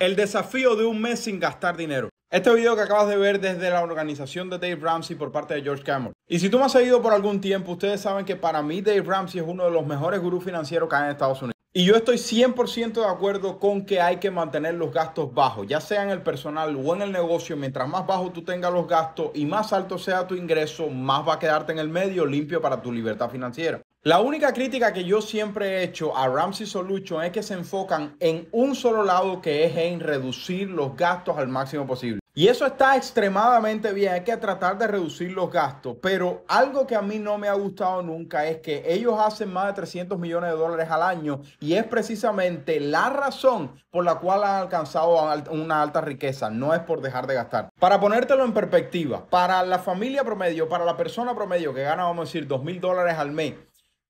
El desafío de un mes sin gastar dinero. Este video que acabas de ver desde la organización de Dave Ramsey por parte de George Cameron. Y si tú me has seguido por algún tiempo, ustedes saben que para mí Dave Ramsey es uno de los mejores gurús financieros que hay en Estados Unidos. Y yo estoy 100% de acuerdo con que hay que mantener los gastos bajos, ya sea en el personal o en el negocio. Mientras más bajo tú tengas los gastos y más alto sea tu ingreso, más va a quedarte en el medio limpio para tu libertad financiera. La única crítica que yo siempre he hecho a Ramsey Solucho es que se enfocan en un solo lado que es en reducir los gastos al máximo posible. Y eso está extremadamente bien, hay que tratar de reducir los gastos, pero algo que a mí no me ha gustado nunca es que ellos hacen más de 300 millones de dólares al año y es precisamente la razón por la cual han alcanzado una alta riqueza, no es por dejar de gastar. Para ponértelo en perspectiva, para la familia promedio, para la persona promedio que gana, vamos a decir, 2 mil dólares al mes,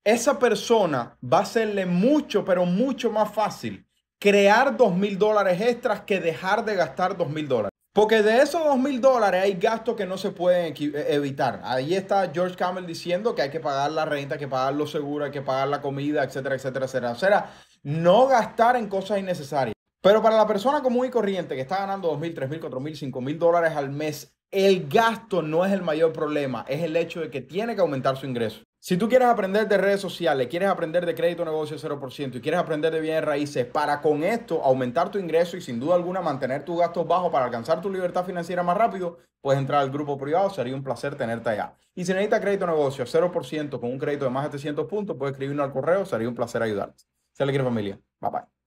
esa persona va a hacerle mucho, pero mucho más fácil crear dos mil dólares extras que dejar de gastar dos mil dólares. Porque de esos dos mil dólares hay gastos que no se pueden eh, evitar. Ahí está George Campbell diciendo que hay que pagar la renta, hay que pagar los seguros, hay que pagar la comida, etcétera, etcétera, etcétera. O sea, no gastar en cosas innecesarias. Pero para la persona común y corriente que está ganando dos mil, tres mil, cuatro mil, cinco mil dólares al mes, el gasto no es el mayor problema, es el hecho de que tiene que aumentar su ingreso. Si tú quieres aprender de redes sociales, quieres aprender de crédito negocio 0% y quieres aprender de bienes raíces para con esto aumentar tu ingreso y sin duda alguna mantener tus gastos bajos para alcanzar tu libertad financiera más rápido, puedes entrar al grupo privado, sería un placer tenerte allá. Y si necesitas crédito negocio 0% con un crédito de más de 700 puntos, puedes escribirnos al correo, sería un placer ayudarte. Se le quiere familia. Bye bye.